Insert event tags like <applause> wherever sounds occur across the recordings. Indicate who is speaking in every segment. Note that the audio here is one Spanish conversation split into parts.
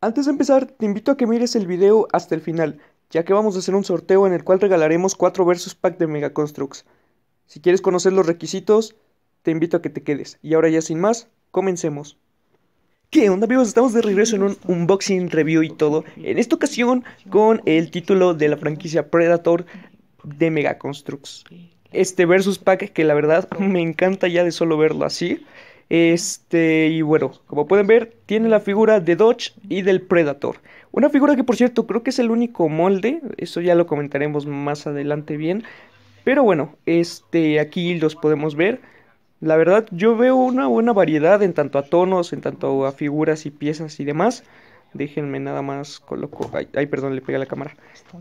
Speaker 1: Antes de empezar, te invito a que mires el video hasta el final, ya que vamos a hacer un sorteo en el cual regalaremos 4 versus pack de Mega Construx Si quieres conocer los requisitos, te invito a que te quedes. Y ahora ya sin más, comencemos. ¿Qué onda amigos? Estamos de regreso en un unboxing, review y todo. En esta ocasión con el título de la franquicia Predator de Mega Constructs. Este versus pack que la verdad me encanta ya de solo verlo así. Este, y bueno, como pueden ver, tiene la figura de Dodge y del Predator. Una figura que por cierto creo que es el único molde, eso ya lo comentaremos más adelante bien. Pero bueno, este, aquí los podemos ver. La verdad, yo veo una buena variedad en tanto a tonos, en tanto a figuras y piezas y demás. Déjenme nada más coloco. Ay, perdón, le pegué a la cámara.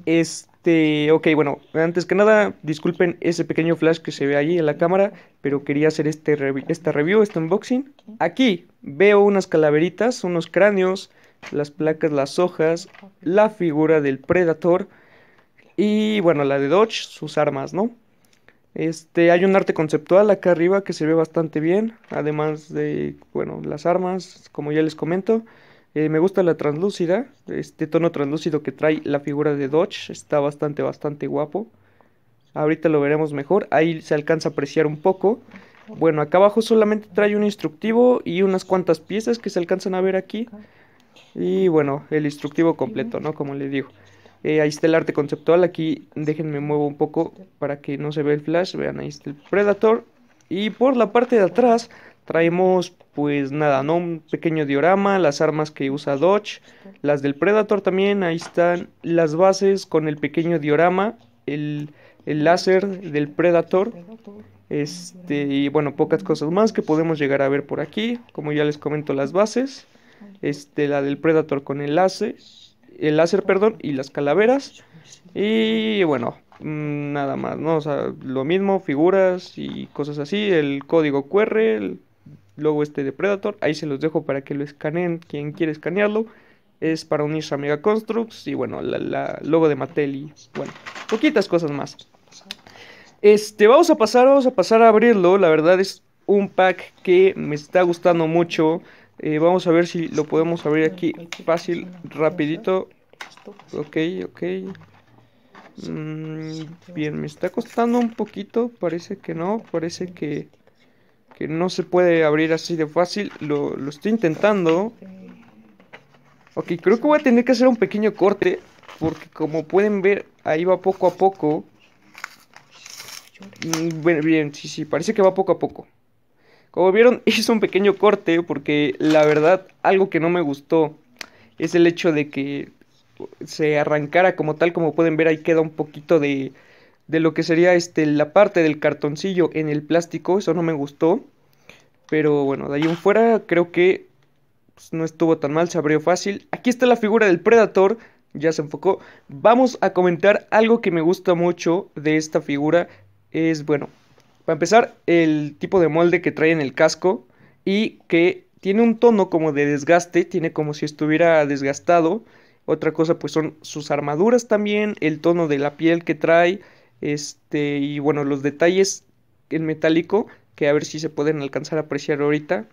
Speaker 1: Este, ok, bueno, antes que nada, disculpen ese pequeño flash que se ve ahí en la cámara, pero quería hacer este esta review, este unboxing. Aquí veo unas calaveritas, unos cráneos, las placas, las hojas, la figura del Predator y bueno, la de Dodge, sus armas, ¿no? Este, hay un arte conceptual acá arriba que se ve bastante bien, además de, bueno, las armas, como ya les comento. Eh, me gusta la translúcida, este tono translúcido que trae la figura de Dodge, está bastante, bastante guapo. Ahorita lo veremos mejor, ahí se alcanza a apreciar un poco. Bueno, acá abajo solamente trae un instructivo y unas cuantas piezas que se alcanzan a ver aquí. Y bueno, el instructivo completo, ¿no? Como les digo. Eh, ahí está el arte conceptual. Aquí déjenme muevo un poco para que no se vea el flash. Vean, ahí está el Predator. Y por la parte de atrás traemos pues nada, ¿no? Un pequeño diorama, las armas que usa Dodge, las del Predator también, ahí están las bases con el pequeño diorama, el, el láser del Predator. Este, y bueno, pocas cosas más que podemos llegar a ver por aquí, como ya les comento las bases, este, la del Predator con el láser el láser, perdón, y las calaveras. Y bueno, mm, nada más, ¿no? O sea, lo mismo, figuras y cosas así, el código QR, el logo este de Predator, ahí se los dejo para que lo escaneen quien quiere escanearlo. Es para unirse a Mega Constructs y bueno, la, la logo de Mattel y bueno, poquitas cosas más. Este, vamos a pasar, vamos a pasar a abrirlo. La verdad es un pack que me está gustando mucho. Eh, vamos a ver si lo podemos abrir aquí fácil, rapidito. Ok, ok. Mm, bien, me está costando un poquito, parece que no, parece que, no se puede abrir así de fácil. Lo, estoy intentando. Ok, creo que voy a tener que hacer un pequeño corte, porque como pueden ver, ahí va poco a poco. Mm, bien, sí, sí, parece que va poco a poco. Como vieron, <laughs> hice un pequeño corte porque la verdad algo que no me gustó es el hecho de que se arrancara como tal, como pueden ver ahí queda un poquito de, de lo que sería este, la parte del cartoncillo en el plástico, eso no me gustó. Pero bueno, de ahí en fuera creo que pues, no estuvo tan mal, se abrió fácil. Aquí está la figura del Predator, ya se enfocó. Vamos a comentar algo que me gusta mucho de esta figura. Es bueno, para empezar, el tipo de molde que trae en el casco y que tiene un tono como de desgaste, tiene como si estuviera desgastado. Otra cosa pues son sus armaduras también, el tono de la piel que trae, este y bueno, los detalles en metálico que a ver si se pueden alcanzar a apreciar ahorita.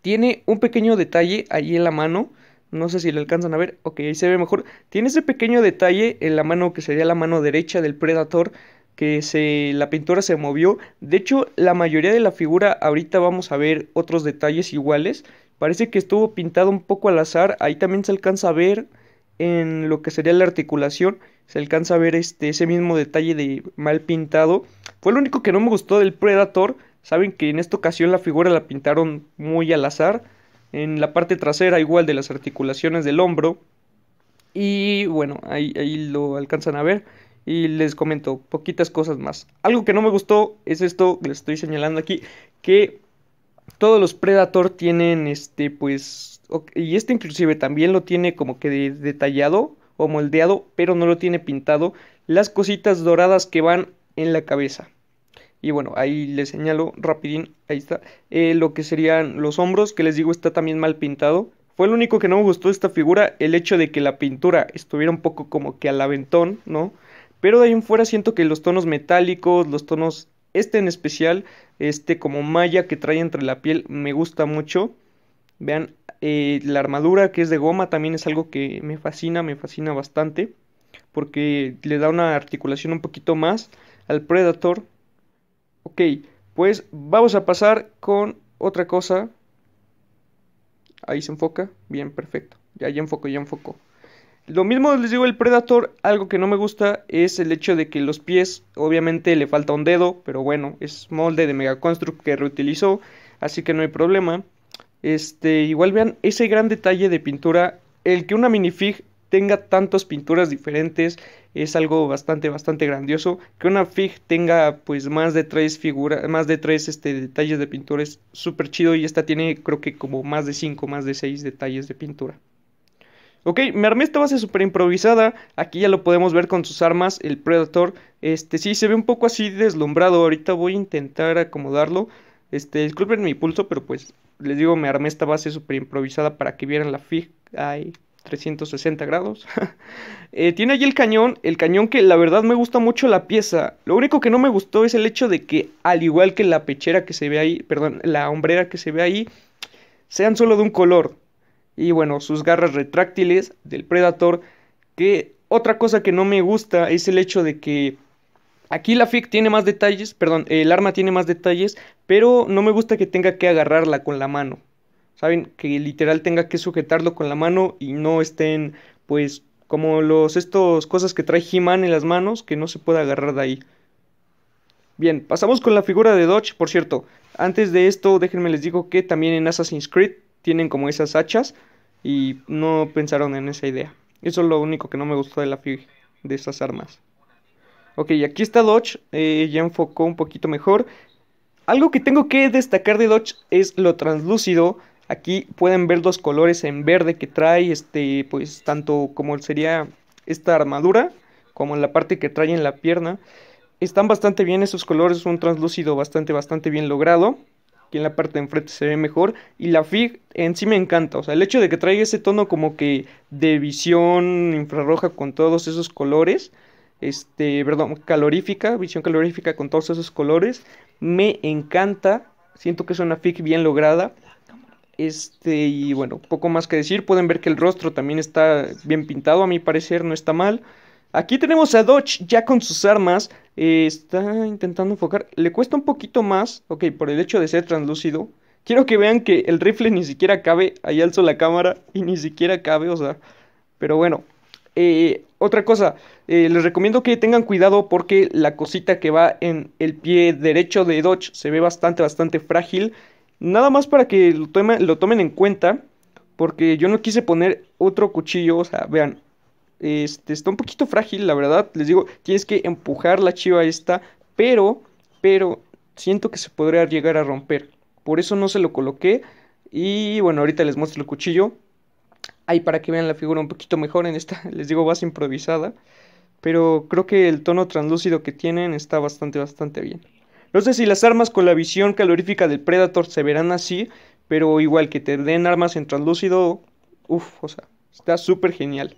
Speaker 1: Tiene un pequeño detalle allí en la mano, no sé si le alcanzan a ver, ok, ahí se ve mejor. Tiene ese pequeño detalle en la mano que sería la mano derecha del Predator, que se, la pintura se movió. De hecho, la mayoría de la figura, ahorita vamos a ver otros detalles iguales. Parece que estuvo pintado un poco al azar. Ahí también se alcanza a ver en lo que sería la articulación. Se alcanza a ver este, ese mismo detalle de mal pintado. Fue lo único que no me gustó del Predator. Saben que en esta ocasión la figura la pintaron muy al azar. En la parte trasera igual de las articulaciones del hombro. Y bueno, ahí, ahí lo alcanzan a ver y les comento poquitas cosas más. Algo que no me gustó es esto que les estoy señalando aquí, que todos los Predator tienen este pues y este inclusive también lo tiene como que detallado o moldeado, pero no lo tiene pintado las cositas doradas que van en la cabeza. Y bueno, ahí les señalo rapidín, ahí está, eh, lo que serían los hombros, que les digo está también mal pintado. Fue lo único que no me gustó de esta figura, el hecho de que la pintura estuviera un poco como que al aventón, ¿no? Pero de ahí en fuera siento que los tonos metálicos, los tonos, este en especial, este como malla que trae entre la piel, me gusta mucho. Vean, eh, la armadura que es de goma también es algo que me fascina, me fascina bastante. Porque le da una articulación un poquito más al Predator. Ok, pues vamos a pasar con otra cosa. Ahí se enfoca. Bien, perfecto. Ya, ya enfoco, ya enfoco. Lo mismo les digo el Predator, algo que no me gusta es el hecho de que los pies, obviamente le falta un dedo, pero bueno, es molde de Mega Construct que reutilizó, así que no hay problema. Este, igual vean ese gran detalle de pintura, el que una minifig tenga tantas pinturas diferentes es algo bastante bastante grandioso que una fig tenga pues más de tres figuras más de tres este detalles de pintura es súper chido y esta tiene creo que como más de cinco más de seis detalles de pintura Ok, me armé esta base super improvisada. Aquí ya lo podemos ver con sus armas, el Predator. Este, sí, se ve un poco así deslumbrado. Ahorita voy a intentar acomodarlo. Este, disculpen mi pulso, pero pues les digo, me armé esta base super improvisada para que vieran la fig. Ay, 360 grados. <laughs> Eh, tiene allí el cañón, el cañón que la verdad me gusta mucho la pieza. Lo único que no me gustó es el hecho de que, al igual que la pechera que se ve ahí, perdón, la hombrera que se ve ahí, sean solo de un color y bueno, sus garras retráctiles del Predator, que otra cosa que no me gusta es el hecho de que aquí la FIC tiene más detalles, perdón, el arma tiene más detalles, pero no me gusta que tenga que agarrarla con la mano. Saben, que literal tenga que sujetarlo con la mano y no estén pues como los estos cosas que trae He-Man en las manos que no se puede agarrar de ahí. Bien, pasamos con la figura de Dodge, por cierto. Antes de esto, déjenme les digo que también en Assassin's Creed tienen como esas hachas y no pensaron en esa idea. Eso es lo único que no me gustó de la FIG, de esas armas. Ok, aquí está Dodge, eh, ya enfocó un poquito mejor. Algo que tengo que destacar de Dodge es lo translúcido. Aquí pueden ver los colores en verde que trae, este, pues tanto como sería esta armadura, como la parte que trae en la pierna. Están bastante bien esos colores, un translúcido bastante, bastante bien logrado en la parte de enfrente se ve mejor. Y la FIG en sí me encanta. O sea, el hecho de que traiga ese tono como que de visión infrarroja con todos esos colores. Este, perdón, calorífica, visión calorífica con todos esos colores. Me encanta. Siento que es una FIG bien lograda. Este, y bueno, poco más que decir. Pueden ver que el rostro también está bien pintado. A mi parecer no está mal. Aquí tenemos a Dodge ya con sus armas. está intentando enfocar. Le cuesta un poquito más. Ok, por el hecho de ser translúcido. Quiero que vean que el rifle ni siquiera cabe. Ahí alzo la cámara y ni siquiera cabe, o sea. Pero bueno. Eh, otra cosa, eh, les recomiendo que tengan cuidado porque la cosita que va en el pie derecho de Dodge se ve bastante, bastante frágil. Nada más para que lo tomen en cuenta. Porque yo no quise poner otro cuchillo. O sea, vean, este, está un poquito frágil, la verdad. Les digo, tienes que empujar la chiva esta, pero, pero siento que se podría llegar a romper. Por eso no se lo coloqué. Y bueno, ahorita les muestro el cuchillo. Ahí para que vean la figura un poquito mejor en esta, <laughs> les digo, base improvisada. Pero creo que el tono translúcido que tienen está bastante, bastante bien. No sé si las armas con la visión calorífica del Predator se verán así, pero igual que te den armas en translúcido, uff, o sea, está súper genial.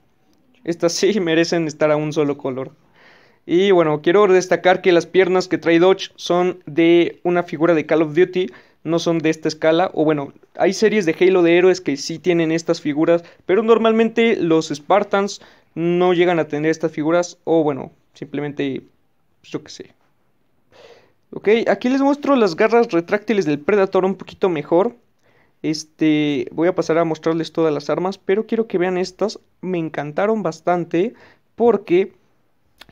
Speaker 1: Estas sí <laughs> merecen estar a un solo color. Y bueno, quiero destacar que las piernas que trae Dodge son de una figura de Call of Duty, no son de esta escala. O bueno, hay series de Halo de héroes que sí tienen estas figuras, pero normalmente los Spartans no llegan a tener estas figuras. O bueno, simplemente, pues, yo qué sé. Ok, aquí les muestro las garras retráctiles del Predator un poquito mejor. Este, voy a pasar a mostrarles todas las armas, pero quiero que vean estas. Me encantaron bastante porque...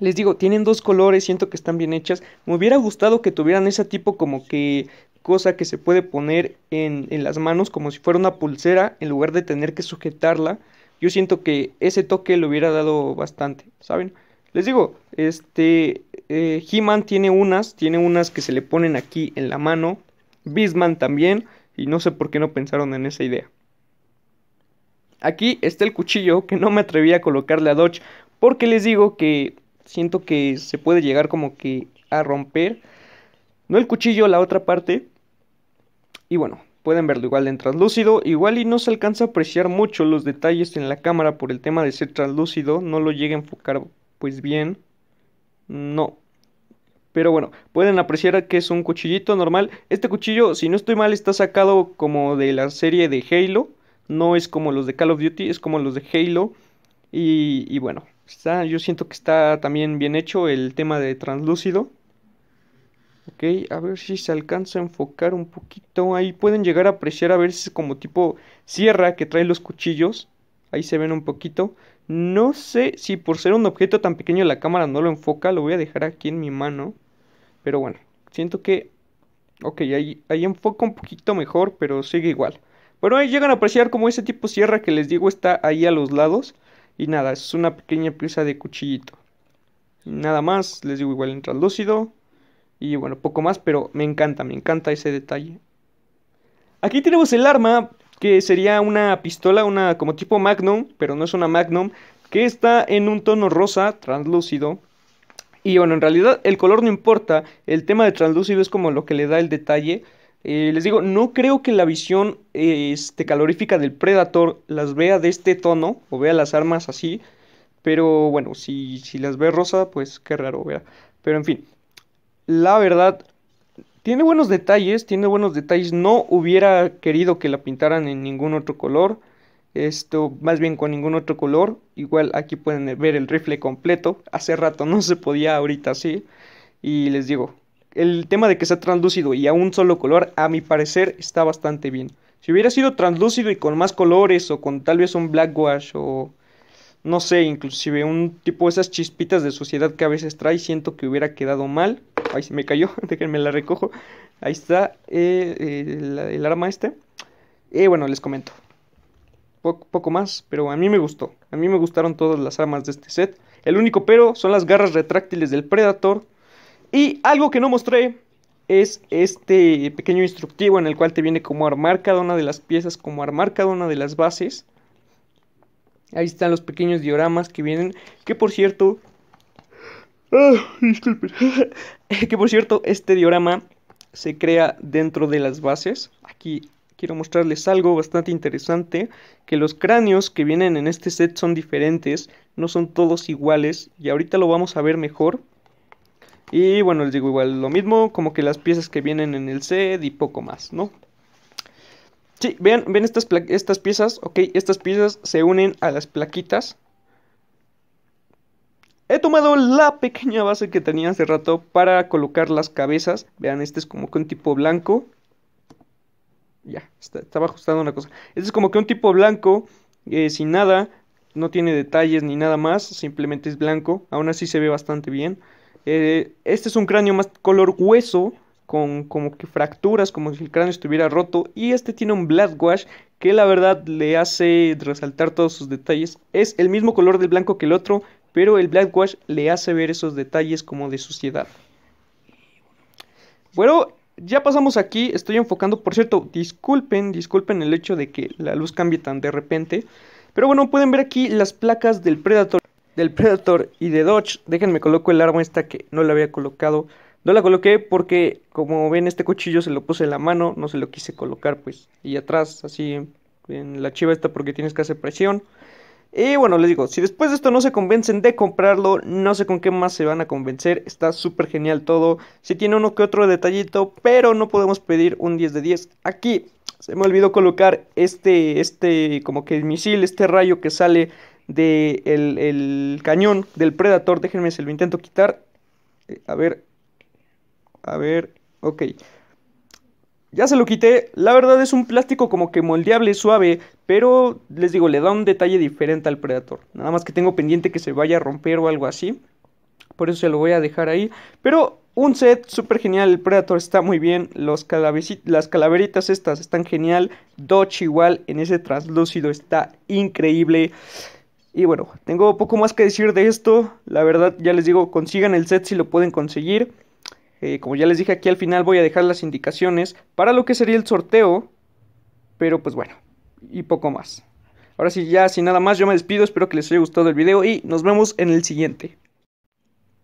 Speaker 1: Les digo, tienen dos colores, siento que están bien hechas. Me hubiera gustado que tuvieran ese tipo como que cosa que se puede poner en, las manos como si fuera una pulsera en lugar de tener que sujetarla. Yo siento que ese toque le hubiera dado bastante, ¿saben? Les digo, este eh, He-Man tiene unas, tiene unas que se le ponen aquí en la mano. Bisman también y no sé por qué no pensaron en esa idea. Aquí está el cuchillo que no me atreví a colocarle a Dodge porque les digo que siento que se puede llegar como que a romper. No el cuchillo, la otra parte. Y bueno, pueden verlo igual en translúcido. Igual y no se alcanza a apreciar mucho los detalles en la cámara por el tema de ser translúcido. No lo llega a enfocar pues bien. No, pero bueno, pueden apreciar que es un cuchillito normal. Este cuchillo, si no estoy mal, está sacado como de la serie de Halo. No es como los de Call of Duty, es como los de Halo. Y, bueno, está, yo siento que está también bien hecho el tema de translúcido. Ok, a ver si se alcanza a enfocar un poquito. Ahí pueden llegar a apreciar a ver si es como tipo sierra que trae los cuchillos. Ahí se ven un poquito. No sé si por ser un objeto tan pequeño la cámara no lo enfoca. Lo voy a dejar aquí en mi mano. Pero bueno, siento que... Ok, ahí, ahí enfoca un poquito mejor, pero sigue igual. Bueno, ahí llegan a apreciar como ese tipo de sierra que les digo está ahí a los lados. Y nada, es una pequeña pieza de cuchillito. Nada más, les digo igual en translúcido. Y bueno, poco más, pero me encanta, me encanta ese detalle. Aquí tenemos el arma, que sería una pistola, una como tipo Magnum, pero no es una Magnum, que está en un tono rosa, translúcido, y bueno, en realidad el color no importa, el tema de translúcido es como lo que le da el detalle. Eh, les digo, no creo que la visión este, calorífica del Predator las vea de este tono o vea las armas así. Pero bueno, si, si las ve rosa, pues qué raro, vea. Pero en fin, la verdad, tiene buenos detalles, tiene buenos detalles. No hubiera querido que la pintaran en ningún otro color esto más bien con ningún otro color igual aquí pueden ver el rifle completo hace rato no se podía ahorita sí y les digo el tema de que sea translúcido y a un solo color a mi parecer está bastante bien si hubiera sido translúcido y con más colores o con tal vez un black wash o no sé inclusive un tipo de esas chispitas de suciedad que a veces trae siento que hubiera quedado mal ahí se me cayó <laughs> déjenme la recojo ahí está eh, el, arma este eh, y bueno les comento poco, más, pero a mí me gustó. A mí me gustaron todas las armas de este set. El único pero son las garras retráctiles del Predator. Y algo que no mostré es este pequeño instructivo en el cual te viene como armar cada una de las piezas, como armar cada una de las bases. Ahí están los pequeños dioramas que vienen, que por cierto... Ah, disculpen. <laughs> que por cierto, este diorama se crea dentro de las bases. Aquí quiero mostrarles algo bastante interesante, que los cráneos que vienen en este set son diferentes, no son todos iguales, y ahorita lo vamos a ver mejor. Y bueno, les digo igual lo mismo, como que las piezas que vienen en el set y poco más, ¿no? Sí, vean, ven estas, estas piezas, ok, estas piezas se unen a las plaquitas. He tomado la pequeña base que tenía hace rato para colocar las cabezas, vean, este es como con tipo blanco, ya, estaba ajustando una cosa. Este es como que un tipo blanco, eh, sin nada, no tiene detalles ni nada más, simplemente es blanco, aún así se ve bastante bien. Eh, este es un cráneo más color hueso, con como que fracturas, como si el cráneo estuviera roto. Y este tiene un black wash que la verdad le hace resaltar todos sus detalles. Es el mismo color del blanco que el otro, pero el black wash le hace ver esos detalles como de suciedad. Bueno, ya pasamos aquí, estoy enfocando, por cierto, disculpen, disculpen el hecho de que la luz cambie tan de repente. Pero bueno, pueden ver aquí las placas del Predator, del Predator y de Dodge. Déjenme coloco el arma esta que no la había colocado. No la coloqué porque, como ven, este cuchillo se lo puse en la mano, no se lo quise colocar, pues. Y atrás, así, en la chiva esta porque tienes que hacer presión. Y bueno, les digo, si después de esto no se convencen de comprarlo, no sé con qué más se van a convencer. Está súper genial todo. Si tiene uno que otro detallito, pero no podemos pedir un 10 de 10. Aquí se me olvidó colocar este, este, como que el misil, este rayo que sale del de el, cañón del Predator. Déjenme, se lo intento quitar. Eh, a ver, a ver, ok. Ya se lo quité, la verdad es un plástico como que moldeable, suave, pero les digo, le da un detalle diferente al Predator. Nada más que tengo pendiente que se vaya a romper o algo así. Por eso se lo voy a dejar ahí. Pero un set súper genial, el Predator está muy bien, los las calaveritas estas están genial, Dodge igual, en ese traslúcido está increíble. Y bueno, tengo poco más que decir de esto, la verdad ya les digo, consigan el set si lo pueden conseguir. Eh, como ya les dije aquí al final voy a dejar las indicaciones para lo que sería el sorteo. Pero pues bueno, y poco más. Ahora sí, ya sin nada más, yo me despido, espero que les haya gustado el video y nos vemos en el siguiente.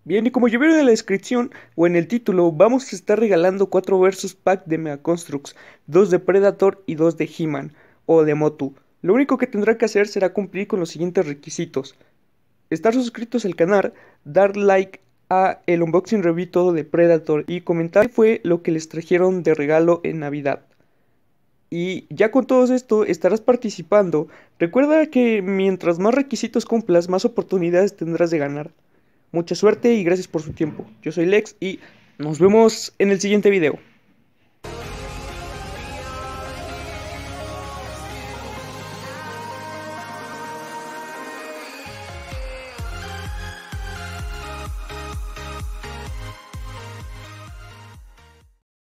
Speaker 1: Bien, y como ya vieron en la descripción o en el título, vamos a estar regalando 4 versus pack de Mega Constructs, 2 de Predator y 2 de He-Man o de Motu. Lo único que tendrá que hacer será cumplir con los siguientes requisitos. Estar suscritos al canal, dar like a el unboxing review todo de Predator y comentar qué fue lo que les trajeron de regalo en Navidad. Y ya con todo esto estarás participando. Recuerda que mientras más requisitos cumplas, más oportunidades tendrás de ganar. Mucha suerte y gracias por su tiempo. Yo soy Lex y nos vemos en el siguiente video.